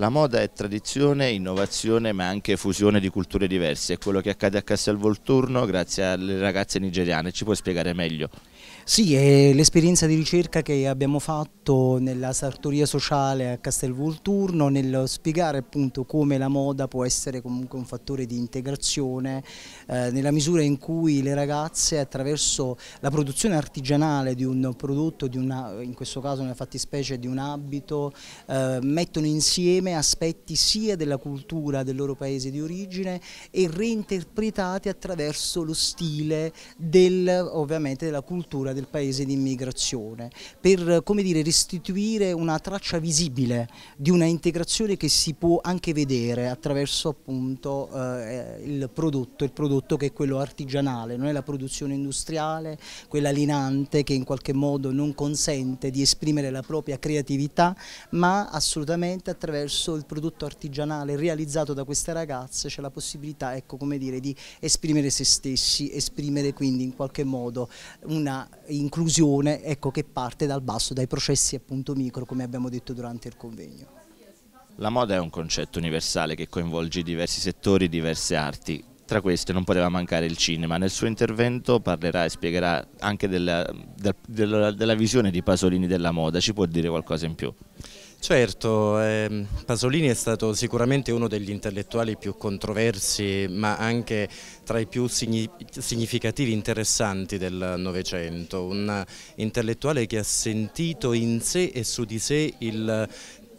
La moda è tradizione, innovazione ma anche fusione di culture diverse, è quello che accade a Castel Volturno grazie alle ragazze nigeriane, ci puoi spiegare meglio? Sì, è l'esperienza di ricerca che abbiamo fatto nella sartoria sociale a Castelvolturno nel spiegare appunto come la moda può essere comunque un fattore di integrazione eh, nella misura in cui le ragazze attraverso la produzione artigianale di un prodotto, di una, in questo caso nella fattispecie di un abito, eh, mettono insieme aspetti sia della cultura del loro paese di origine e reinterpretati attraverso lo stile del, ovviamente della cultura struttura del paese di immigrazione, per come dire, restituire una traccia visibile di una integrazione che si può anche vedere attraverso appunto, eh, il, prodotto, il prodotto che è quello artigianale, non è la produzione industriale, quella linante che in qualche modo non consente di esprimere la propria creatività, ma assolutamente attraverso il prodotto artigianale realizzato da queste ragazze c'è la possibilità ecco, come dire, di esprimere se stessi, esprimere quindi in qualche modo una inclusione ecco, che parte dal basso, dai processi appunto micro come abbiamo detto durante il convegno. La moda è un concetto universale che coinvolge diversi settori, diverse arti. Tra queste non poteva mancare il cinema. Nel suo intervento parlerà e spiegherà anche della, della, della visione di Pasolini della moda. Ci può dire qualcosa in più? Certo, eh, Pasolini è stato sicuramente uno degli intellettuali più controversi ma anche tra i più significativi interessanti del Novecento, un intellettuale che ha sentito in sé e su di sé il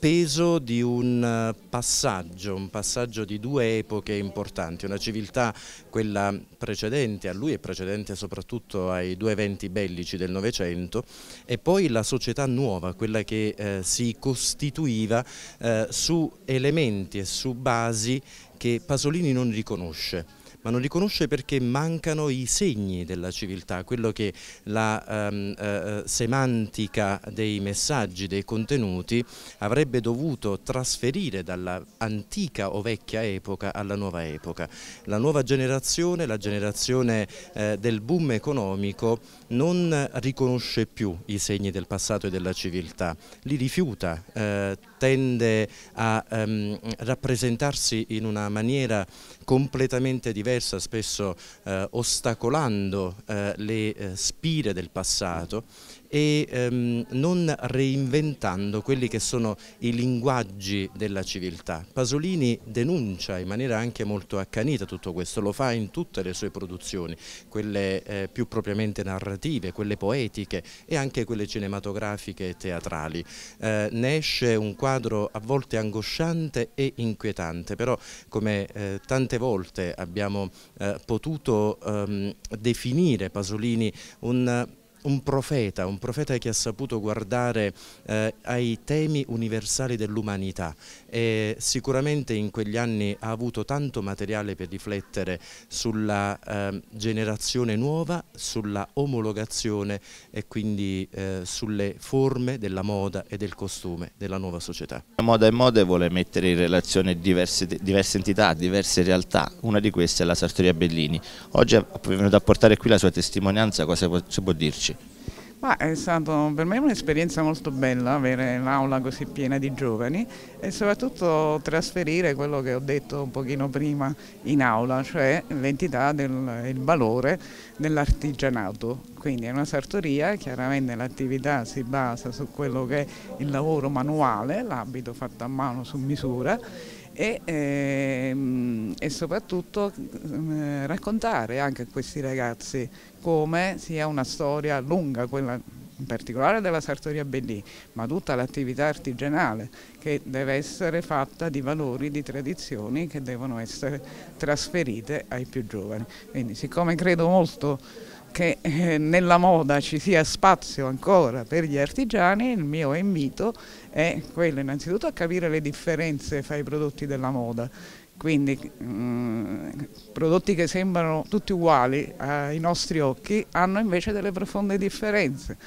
peso di un eh, passaggio, un passaggio di due epoche importanti, una civiltà, quella precedente a lui e precedente soprattutto ai due eventi bellici del Novecento, e poi la società nuova, quella che eh, si costituiva eh, su elementi e su basi che Pasolini non riconosce ma non riconosce perché mancano i segni della civiltà, quello che la ehm, eh, eh semantica dei messaggi, dei contenuti avrebbe dovuto trasferire dall'antica o vecchia epoca alla nuova epoca. La nuova generazione, la generazione eh, del boom economico non riconosce più i segni del passato e della civiltà, li rifiuta, eh, tende a ehm, rappresentarsi in una maniera completamente diversa, spesso eh, ostacolando eh, le eh, spire del passato e ehm, non reinventando quelli che sono i linguaggi della civiltà. Pasolini denuncia in maniera anche molto accanita tutto questo, lo fa in tutte le sue produzioni, quelle eh, più propriamente narrative, quelle poetiche e anche quelle cinematografiche e teatrali. Eh, ne esce un quadro a volte angosciante e inquietante, però come eh, tante volte abbiamo eh, potuto ehm, definire Pasolini un un profeta, un profeta che ha saputo guardare eh, ai temi universali dell'umanità e sicuramente in quegli anni ha avuto tanto materiale per riflettere sulla eh, generazione nuova, sulla omologazione e quindi eh, sulle forme della moda e del costume della nuova società. La moda e mode vuole mettere in relazione diverse, diverse entità, diverse realtà, una di queste è la sartoria Bellini. Oggi è venuto a portare qui la sua testimonianza, cosa si può dirci? oggi? Ma è stata per me un'esperienza molto bella avere un'aula così piena di giovani e soprattutto trasferire quello che ho detto un pochino prima in aula, cioè l'entità del valore dell'artigianato. Quindi è una sartoria, chiaramente l'attività si basa su quello che è il lavoro manuale, l'abito fatto a mano su misura e, ehm, e soprattutto eh, raccontare anche a questi ragazzi come sia una storia lunga quella in particolare della sartoria Bellì, ma tutta l'attività artigianale che deve essere fatta di valori, di tradizioni che devono essere trasferite ai più giovani. Quindi siccome credo molto che eh, nella moda ci sia spazio ancora per gli artigiani, il mio invito è quello innanzitutto a capire le differenze fra i prodotti della moda. Quindi mh, mm, prodotti che sembrano tutti uguali ai nostri occhi hanno invece delle profonde differenze.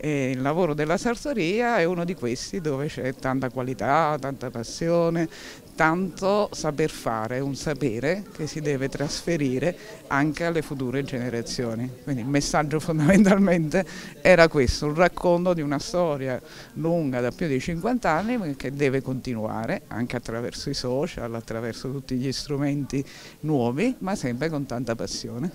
E il lavoro della sartoria è uno di questi dove c'è tanta qualità, tanta passione, tanto saper fare, un sapere che si deve trasferire anche alle future generazioni. Quindi il messaggio fondamentalmente era questo, un racconto di una storia lunga da più di 50 anni che deve continuare anche attraverso i social, attraverso tutti gli strumenti nuovi, ma sempre con tanta passione.